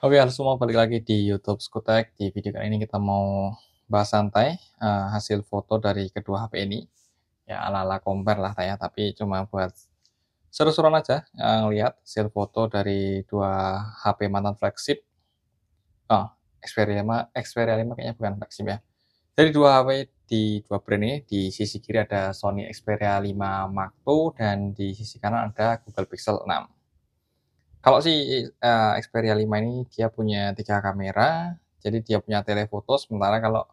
Oke, okay, semua balik lagi di YouTube Skutek. Di video kali ini kita mau bahas santai uh, hasil foto dari kedua HP ini. Ya ala-ala compare lah ya, tapi cuma buat seru-seruan aja uh, eh, lihat hasil foto dari dua HP mantan flagship. Oh, Xperia 5, Xperia 5 kayaknya bukan flagship ya. Jadi dua HP di dua brand ini, di sisi kiri ada Sony Xperia 5 Mark II dan di sisi kanan ada Google Pixel 6. Kalau si uh, Xperia 5 ini dia punya tiga kamera, jadi dia punya telefoto. Sementara kalau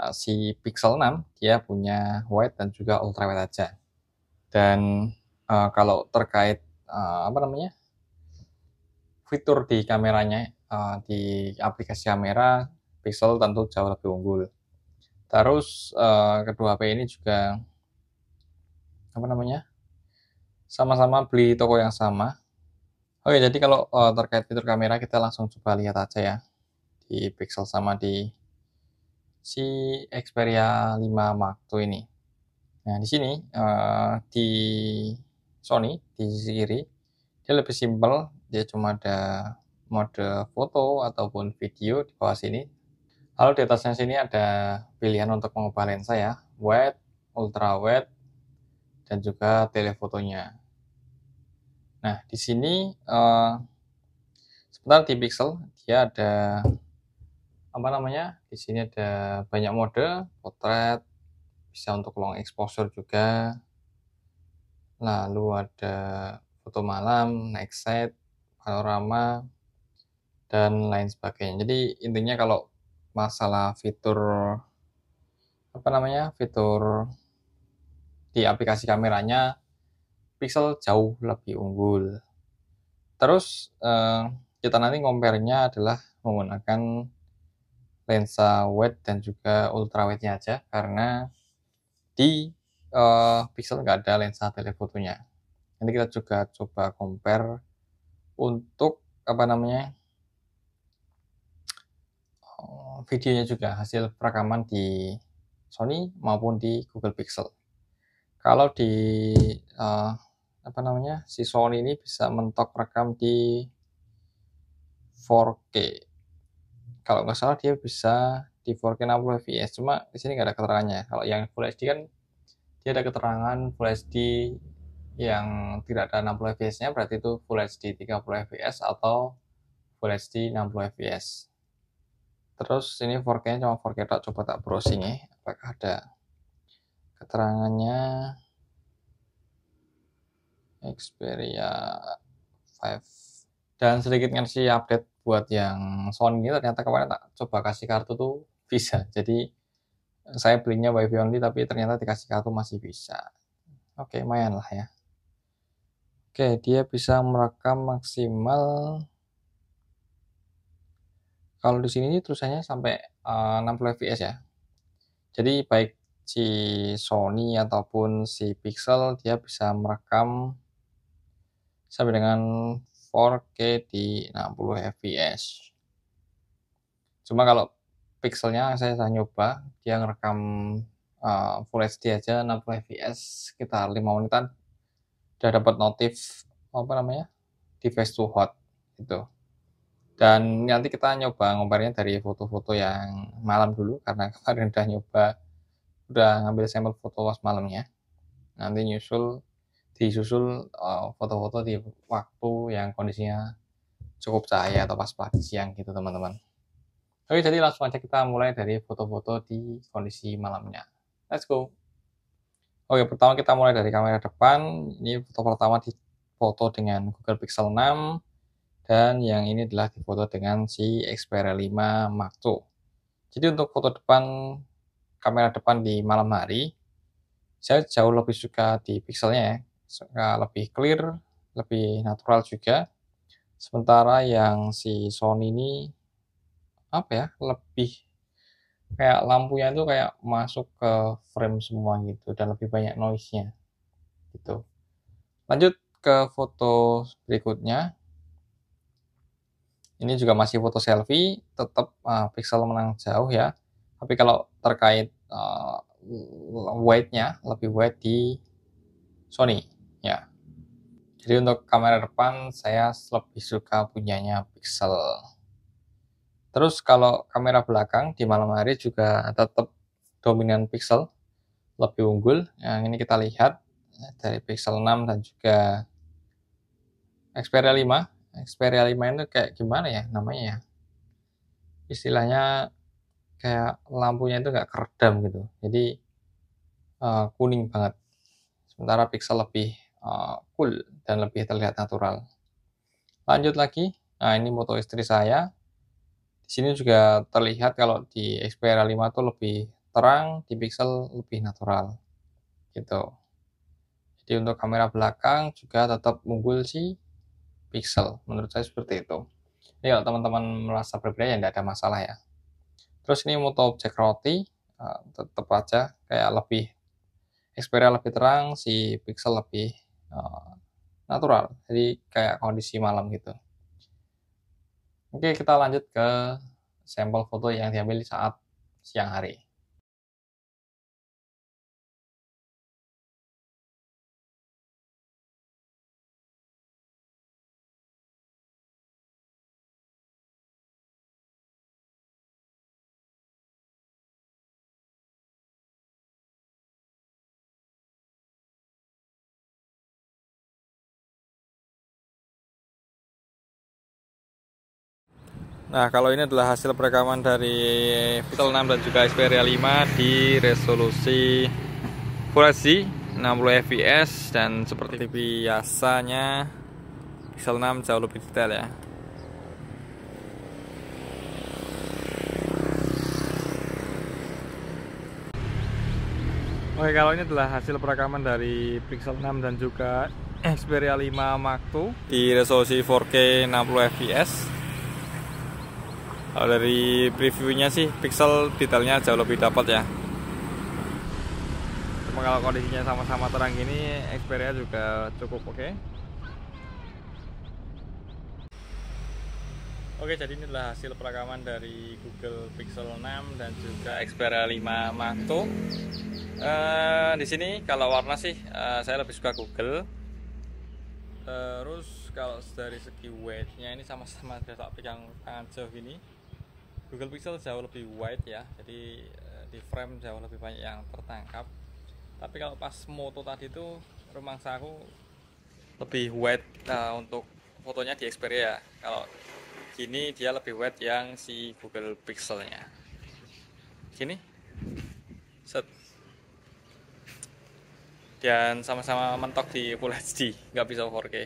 uh, si Pixel 6 dia punya wide dan juga ultrawide aja. Dan uh, kalau terkait uh, apa namanya fitur di kameranya uh, di aplikasi kamera Pixel tentu jauh lebih unggul. Terus uh, kedua HP ini juga apa namanya sama-sama beli toko yang sama Oke, jadi kalau uh, terkait fitur kamera kita langsung coba lihat aja ya di Pixel sama di si Xperia 5 Mark II ini. Nah, di sini uh, di Sony di sisi kiri dia lebih simpel, dia cuma ada mode foto ataupun video di bawah sini. Lalu di atasnya sini ada pilihan untuk mengubah lensa ya, wide, ultra wide dan juga telefotonya. Nah, di sini uh, sebentar di pixel dia ada apa namanya? Di sini ada banyak mode, potret, bisa untuk long exposure juga. Lalu ada foto malam, night set, panorama dan lain sebagainya. Jadi intinya kalau masalah fitur apa namanya? fitur di aplikasi kameranya Pixel jauh lebih unggul. Terus eh, kita nanti compare-nya adalah menggunakan lensa wide dan juga ultra wide-nya aja karena di eh, Pixel nggak ada lensa telefotonya. Nanti kita juga coba compare untuk apa namanya eh, videonya juga hasil perekaman di Sony maupun di Google Pixel. Kalau di uh, apa namanya si Sony ini bisa mentok rekam di 4K kalau nggak salah dia bisa di 4K 60 fps cuma di sini nggak ada keterangannya kalau yang Full HD kan dia ada keterangan Full HD yang tidak ada 60 fps nya berarti itu Full HD 30 fps atau Full HD 60 fps terus ini 4K nya cuma 4K tak coba tak browsing ya apakah ada keterangannya Xperia 5 dan sedikit ngasih update buat yang Sony ternyata kemarin tak coba kasih kartu tuh bisa jadi saya belinya wifi only tapi ternyata dikasih kartu masih bisa oke okay, lah ya oke okay, dia bisa merekam maksimal kalau di sini tulisannya sampai uh, 60 fps ya. Jadi baik si Sony ataupun si Pixel dia bisa merekam sampai dengan 4K di 60 fps. Cuma kalau pixelnya saya sudah nyoba, dia ngerekam uh, Full HD aja 60 fps sekitar 5 menitan udah dapat notif apa namanya device to hot gitu dan nanti kita nyoba ngomparnya dari foto-foto yang malam dulu karena kemarin udah nyoba udah ngambil sampel foto pas malamnya nanti nyusul disusul eh, foto-foto uh, di waktu yang kondisinya cukup cahaya atau pas pagi siang gitu teman-teman oke jadi langsung aja kita mulai dari foto-foto di kondisi malamnya let's go oke pertama kita mulai dari kamera depan ini foto pertama di foto dengan Google Pixel 6 dan yang ini adalah di foto dengan si Xperia 5 Mark II. Jadi untuk foto depan kamera depan di malam hari, saya jauh lebih suka di pixelnya ya, Ya, lebih clear, lebih natural juga. Sementara yang si Sony ini apa ya, lebih kayak lampunya itu kayak masuk ke frame semua gitu dan lebih banyak noise-nya. Gitu. Lanjut ke foto berikutnya. Ini juga masih foto selfie, tetap uh, ah, pixel menang jauh ya. Tapi kalau terkait uh, ah, white nya lebih white di Sony ya jadi untuk kamera depan saya lebih suka punyanya Pixel terus kalau kamera belakang di malam hari juga tetap dominan Pixel lebih unggul yang ini kita lihat dari Pixel 6 dan juga Xperia 5 Xperia 5 itu kayak gimana ya namanya ya istilahnya kayak lampunya itu nggak keredam gitu jadi uh, kuning banget sementara Pixel lebih uh, cool dan lebih terlihat natural. Lanjut lagi, nah ini moto istri saya. Di sini juga terlihat kalau di Xperia 5 itu lebih terang, di pixel lebih natural. Gitu. Jadi untuk kamera belakang juga tetap unggul si pixel. Menurut saya seperti itu. Ini kalau teman-teman merasa berbeda ya tidak ada masalah ya. Terus ini moto objek roti, ah, tetap aja kayak lebih Xperia lebih terang, si Pixel lebih Oh, natural jadi kayak kondisi malam gitu oke kita lanjut ke sampel foto yang diambil saat siang hari Nah, kalau ini adalah hasil perekaman dari Pixel 6 dan juga Xperia 5 di resolusi Full HD 60 fps dan seperti biasanya Pixel 6 jauh lebih detail ya. Oke, kalau ini adalah hasil perekaman dari Pixel 6 dan juga Xperia 5 Mark II di resolusi 4K 60 fps kalau dari previewnya sih pixel detailnya jauh lebih dapat ya cuma kalau kondisinya sama-sama terang gini Xperia juga cukup oke okay. Oke, jadi ini adalah hasil perekaman dari Google Pixel 6 dan juga Xperia 5 Mato. Uh, di sini kalau warna sih uh, saya lebih suka Google. terus kalau dari segi weightnya ini sama-sama tidak -sama tak pegang tangan jauh gini. Google Pixel jauh lebih wide ya jadi eh, di frame jauh lebih banyak yang tertangkap tapi kalau pas moto tadi itu rumah aku lebih wide nah, untuk fotonya di Xperia ya. kalau gini dia lebih wide yang si Google Pixelnya gini set dan sama-sama mentok di Full HD nggak bisa 4K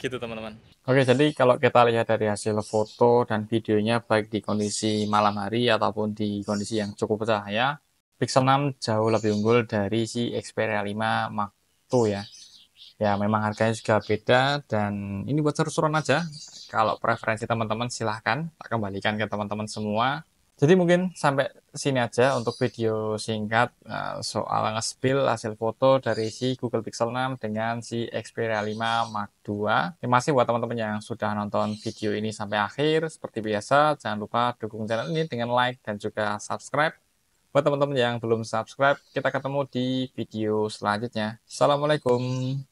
gitu teman-teman Oke, jadi kalau kita lihat dari hasil foto dan videonya baik di kondisi malam hari ataupun di kondisi yang cukup cahaya, Pixel 6 jauh lebih unggul dari si Xperia 5 Mark II ya. Ya, memang harganya juga beda dan ini buat seru-seruan aja. Kalau preferensi teman-teman silahkan, tak kembalikan ke teman-teman semua. Jadi mungkin sampai sini aja untuk video singkat eh, soal nge-spill hasil foto dari si Google Pixel 6 dengan si Xperia 5 Mark II. Terima kasih buat teman-teman yang sudah nonton video ini sampai akhir. Seperti biasa, jangan lupa dukung channel ini dengan like dan juga subscribe. Buat teman-teman yang belum subscribe, kita ketemu di video selanjutnya. Assalamualaikum.